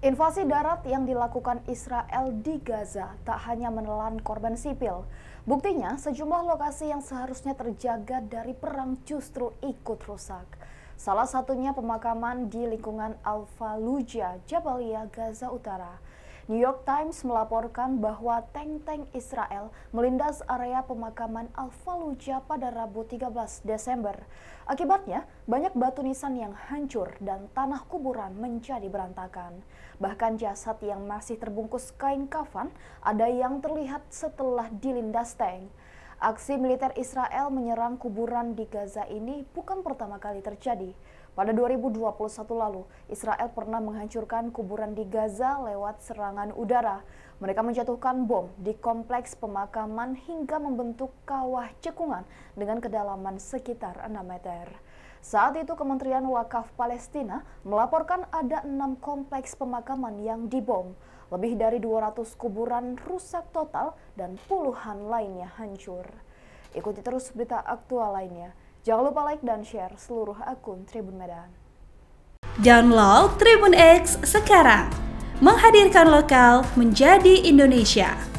Invasi darat yang dilakukan Israel di Gaza tak hanya menelan korban sipil. Buktinya, sejumlah lokasi yang seharusnya terjaga dari perang justru ikut rusak. Salah satunya pemakaman di lingkungan Al-Fallujah, Jabalia, Gaza Utara. New York Times melaporkan bahwa tank-tank Israel melindas area pemakaman Al-Fallujah pada Rabu 13 Desember. Akibatnya, banyak batu nisan yang hancur dan tanah kuburan menjadi berantakan. Bahkan jasad yang masih terbungkus kain kafan ada yang terlihat setelah dilindas tank. Aksi militer Israel menyerang kuburan di Gaza ini bukan pertama kali terjadi. Pada 2021 lalu, Israel pernah menghancurkan kuburan di Gaza lewat serangan udara. Mereka menjatuhkan bom di kompleks pemakaman hingga membentuk kawah cekungan dengan kedalaman sekitar 6 meter. Saat itu Kementerian Wakaf Palestina melaporkan ada enam kompleks pemakaman yang dibom. Lebih dari 200 kuburan rusak total dan puluhan lainnya hancur. Ikuti terus berita aktual lainnya. Jangan lupa like dan share seluruh akun Tribun Medan. Download Tribun X sekarang. Menghadirkan lokal menjadi Indonesia.